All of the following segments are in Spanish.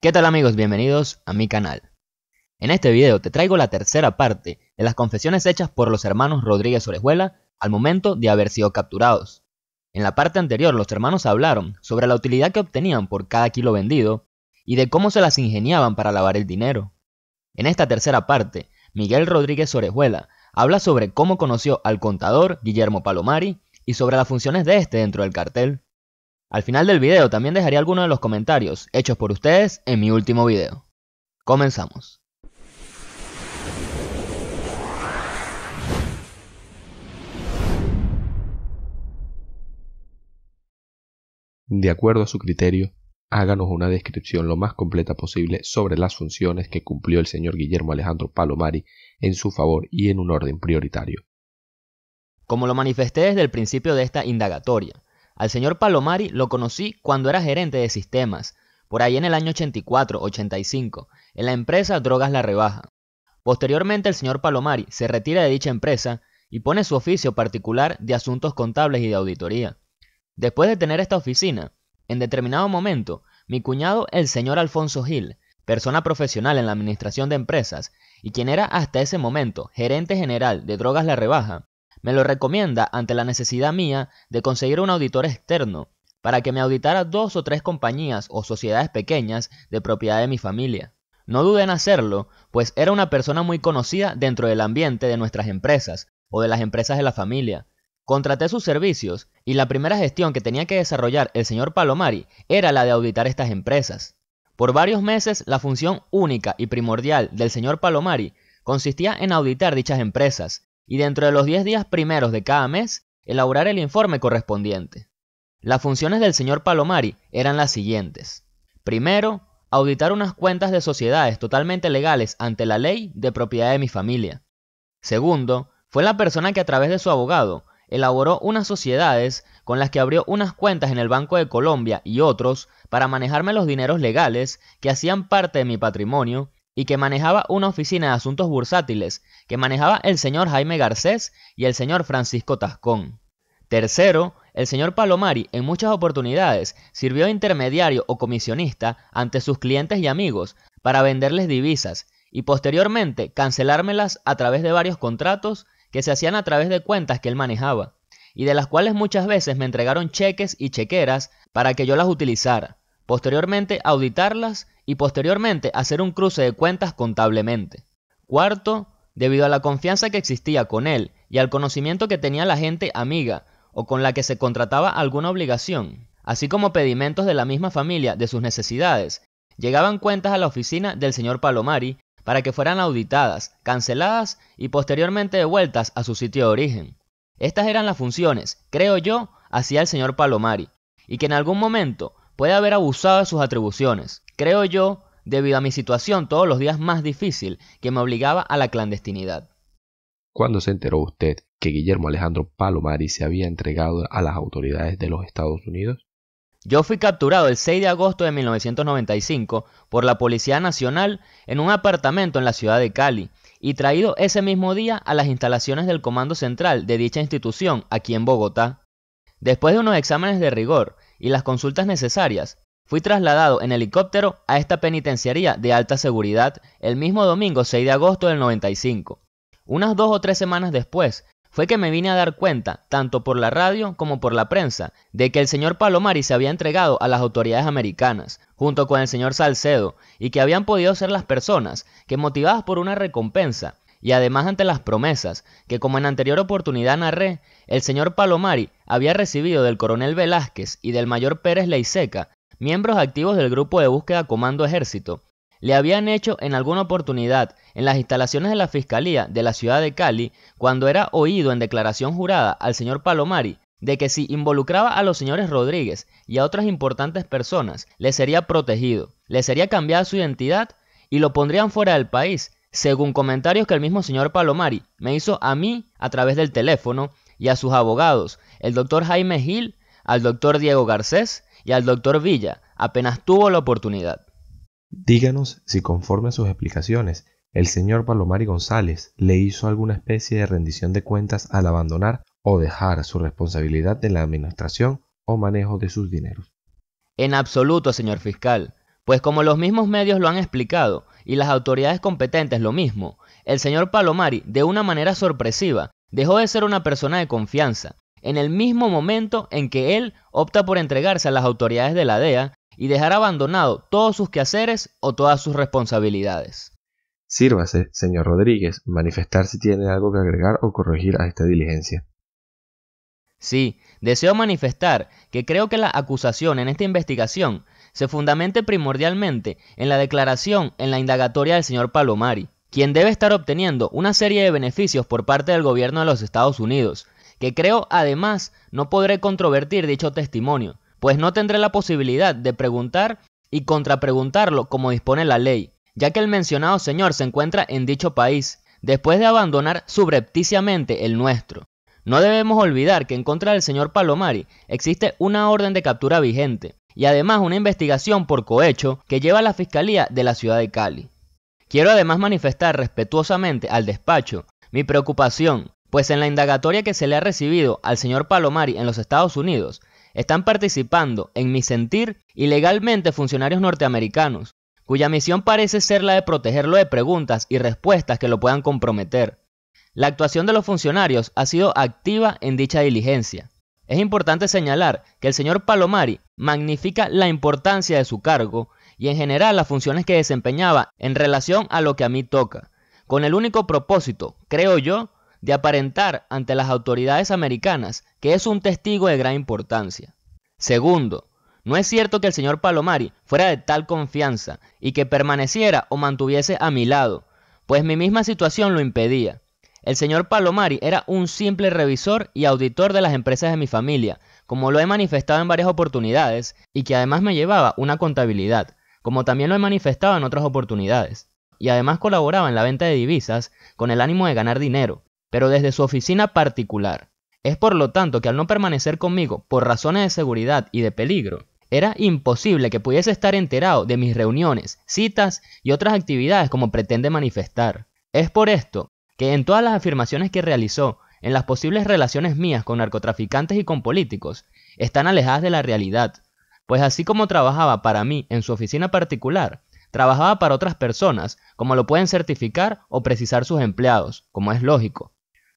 ¿Qué tal amigos? Bienvenidos a mi canal. En este video te traigo la tercera parte de las confesiones hechas por los hermanos Rodríguez Orejuela al momento de haber sido capturados. En la parte anterior los hermanos hablaron sobre la utilidad que obtenían por cada kilo vendido y de cómo se las ingeniaban para lavar el dinero. En esta tercera parte, Miguel Rodríguez Orejuela habla sobre cómo conoció al contador Guillermo Palomari y sobre las funciones de este dentro del cartel. Al final del video también dejaré algunos de los comentarios hechos por ustedes en mi último video. Comenzamos. De acuerdo a su criterio, háganos una descripción lo más completa posible sobre las funciones que cumplió el señor Guillermo Alejandro Palomari en su favor y en un orden prioritario. Como lo manifesté desde el principio de esta indagatoria, al señor Palomari lo conocí cuando era gerente de sistemas, por ahí en el año 84-85, en la empresa Drogas La Rebaja. Posteriormente el señor Palomari se retira de dicha empresa y pone su oficio particular de asuntos contables y de auditoría. Después de tener esta oficina, en determinado momento, mi cuñado, el señor Alfonso Gil, persona profesional en la administración de empresas y quien era hasta ese momento gerente general de Drogas La Rebaja, me lo recomienda ante la necesidad mía de conseguir un auditor externo para que me auditara dos o tres compañías o sociedades pequeñas de propiedad de mi familia. No dudé en hacerlo, pues era una persona muy conocida dentro del ambiente de nuestras empresas o de las empresas de la familia. Contraté sus servicios y la primera gestión que tenía que desarrollar el señor Palomari era la de auditar estas empresas. Por varios meses la función única y primordial del señor Palomari consistía en auditar dichas empresas y dentro de los 10 días primeros de cada mes elaborar el informe correspondiente. Las funciones del señor Palomari eran las siguientes. Primero, auditar unas cuentas de sociedades totalmente legales ante la ley de propiedad de mi familia. Segundo, fue la persona que a través de su abogado elaboró unas sociedades con las que abrió unas cuentas en el Banco de Colombia y otros para manejarme los dineros legales que hacían parte de mi patrimonio y que manejaba una oficina de asuntos bursátiles que manejaba el señor Jaime Garcés y el señor Francisco Tascón. Tercero, el señor Palomari en muchas oportunidades sirvió de intermediario o comisionista ante sus clientes y amigos para venderles divisas y posteriormente cancelármelas a través de varios contratos que se hacían a través de cuentas que él manejaba y de las cuales muchas veces me entregaron cheques y chequeras para que yo las utilizara posteriormente auditarlas y posteriormente hacer un cruce de cuentas contablemente. Cuarto, debido a la confianza que existía con él y al conocimiento que tenía la gente amiga o con la que se contrataba alguna obligación, así como pedimentos de la misma familia de sus necesidades, llegaban cuentas a la oficina del señor Palomari para que fueran auditadas, canceladas y posteriormente devueltas a su sitio de origen. Estas eran las funciones, creo yo, hacía el señor Palomari, y que en algún momento puede haber abusado de sus atribuciones. Creo yo, debido a mi situación todos los días más difícil, que me obligaba a la clandestinidad. ¿Cuándo se enteró usted que Guillermo Alejandro Palomari se había entregado a las autoridades de los Estados Unidos? Yo fui capturado el 6 de agosto de 1995 por la Policía Nacional en un apartamento en la ciudad de Cali y traído ese mismo día a las instalaciones del Comando Central de dicha institución aquí en Bogotá. Después de unos exámenes de rigor, y las consultas necesarias, fui trasladado en helicóptero a esta penitenciaría de alta seguridad el mismo domingo 6 de agosto del 95. Unas dos o tres semanas después, fue que me vine a dar cuenta, tanto por la radio como por la prensa, de que el señor Palomari se había entregado a las autoridades americanas, junto con el señor Salcedo, y que habían podido ser las personas que, motivadas por una recompensa, y además ante las promesas que, como en anterior oportunidad narré, el señor Palomari había recibido del coronel Velázquez y del mayor Pérez Leiseca, miembros activos del grupo de búsqueda Comando Ejército, le habían hecho en alguna oportunidad en las instalaciones de la Fiscalía de la ciudad de Cali, cuando era oído en declaración jurada al señor Palomari, de que si involucraba a los señores Rodríguez y a otras importantes personas, le sería protegido, le sería cambiada su identidad y lo pondrían fuera del país según comentarios que el mismo señor Palomari me hizo a mí a través del teléfono y a sus abogados, el doctor Jaime Gil, al doctor Diego Garcés y al doctor Villa, apenas tuvo la oportunidad. Díganos si conforme a sus explicaciones, el señor Palomari González le hizo alguna especie de rendición de cuentas al abandonar o dejar su responsabilidad de la administración o manejo de sus dineros. En absoluto, señor fiscal. Pues como los mismos medios lo han explicado y las autoridades competentes lo mismo, el señor Palomari, de una manera sorpresiva, dejó de ser una persona de confianza, en el mismo momento en que él opta por entregarse a las autoridades de la DEA y dejar abandonado todos sus quehaceres o todas sus responsabilidades. Sírvase, señor Rodríguez, manifestar si tiene algo que agregar o corregir a esta diligencia. Sí, deseo manifestar que creo que la acusación en esta investigación se fundamente primordialmente en la declaración en la indagatoria del señor Palomari, quien debe estar obteniendo una serie de beneficios por parte del gobierno de los Estados Unidos, que creo además no podré controvertir dicho testimonio, pues no tendré la posibilidad de preguntar y contrapreguntarlo como dispone la ley, ya que el mencionado señor se encuentra en dicho país, después de abandonar subrepticiamente el nuestro. No debemos olvidar que en contra del señor Palomari existe una orden de captura vigente, y además una investigación por cohecho que lleva a la Fiscalía de la Ciudad de Cali. Quiero además manifestar respetuosamente al despacho mi preocupación, pues en la indagatoria que se le ha recibido al señor Palomari en los Estados Unidos, están participando, en mi sentir, ilegalmente funcionarios norteamericanos, cuya misión parece ser la de protegerlo de preguntas y respuestas que lo puedan comprometer. La actuación de los funcionarios ha sido activa en dicha diligencia. Es importante señalar que el señor Palomari magnifica la importancia de su cargo y en general las funciones que desempeñaba en relación a lo que a mí toca, con el único propósito, creo yo, de aparentar ante las autoridades americanas que es un testigo de gran importancia. Segundo, no es cierto que el señor Palomari fuera de tal confianza y que permaneciera o mantuviese a mi lado, pues mi misma situación lo impedía. El señor Palomari era un simple revisor y auditor de las empresas de mi familia, como lo he manifestado en varias oportunidades, y que además me llevaba una contabilidad, como también lo he manifestado en otras oportunidades. Y además colaboraba en la venta de divisas con el ánimo de ganar dinero, pero desde su oficina particular. Es por lo tanto que al no permanecer conmigo por razones de seguridad y de peligro, era imposible que pudiese estar enterado de mis reuniones, citas y otras actividades como pretende manifestar. Es por esto que en todas las afirmaciones que realizó en las posibles relaciones mías con narcotraficantes y con políticos están alejadas de la realidad, pues así como trabajaba para mí en su oficina particular, trabajaba para otras personas, como lo pueden certificar o precisar sus empleados, como es lógico.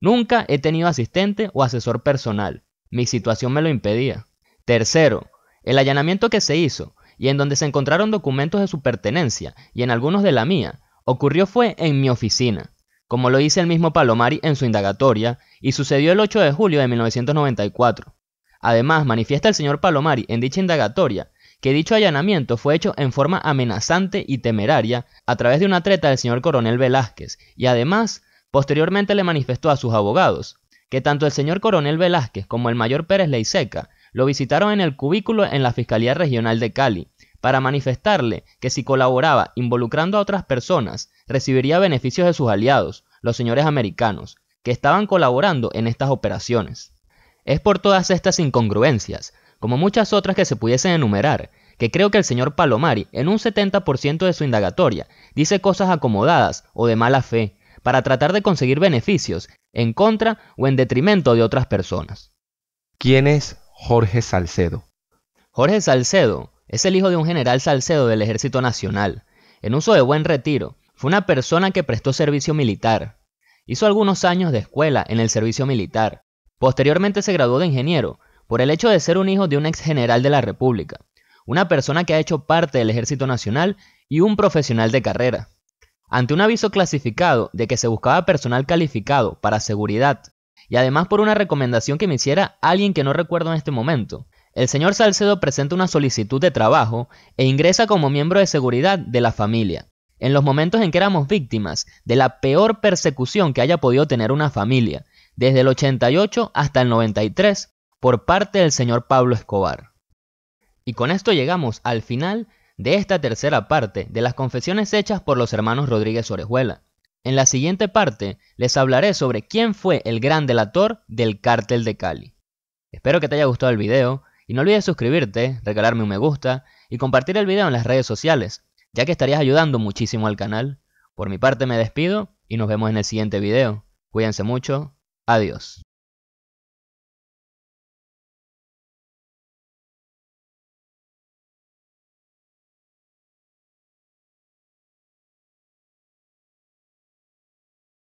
Nunca he tenido asistente o asesor personal, mi situación me lo impedía. Tercero, el allanamiento que se hizo, y en donde se encontraron documentos de su pertenencia, y en algunos de la mía, ocurrió fue en mi oficina, como lo dice el mismo Palomari en su indagatoria, y sucedió el 8 de julio de 1994. Además, manifiesta el señor Palomari en dicha indagatoria que dicho allanamiento fue hecho en forma amenazante y temeraria a través de una treta del señor coronel Velázquez, y además, posteriormente le manifestó a sus abogados que tanto el señor coronel Velázquez como el mayor Pérez Leiseca lo visitaron en el cubículo en la Fiscalía Regional de Cali, para manifestarle que si colaboraba involucrando a otras personas, recibiría beneficios de sus aliados, los señores americanos, que estaban colaborando en estas operaciones. Es por todas estas incongruencias, como muchas otras que se pudiesen enumerar, que creo que el señor Palomari, en un 70% de su indagatoria, dice cosas acomodadas o de mala fe, para tratar de conseguir beneficios en contra o en detrimento de otras personas. ¿Quién es Jorge Salcedo? Jorge Salcedo es el hijo de un general Salcedo del Ejército Nacional. En uso de buen retiro, fue una persona que prestó servicio militar. Hizo algunos años de escuela en el servicio militar. Posteriormente se graduó de ingeniero por el hecho de ser un hijo de un ex general de la República, una persona que ha hecho parte del Ejército Nacional y un profesional de carrera. Ante un aviso clasificado de que se buscaba personal calificado para seguridad y además por una recomendación que me hiciera alguien que no recuerdo en este momento, el señor Salcedo presenta una solicitud de trabajo e ingresa como miembro de seguridad de la familia. En los momentos en que éramos víctimas de la peor persecución que haya podido tener una familia, desde el 88 hasta el 93, por parte del señor Pablo Escobar. Y con esto llegamos al final de esta tercera parte de las confesiones hechas por los hermanos Rodríguez Orejuela. En la siguiente parte les hablaré sobre quién fue el gran delator del cártel de Cali. Espero que te haya gustado el video, y no olvides suscribirte, regalarme un me gusta y compartir el video en las redes sociales, ya que estarías ayudando muchísimo al canal. Por mi parte me despido y nos vemos en el siguiente video. Cuídense mucho, adiós.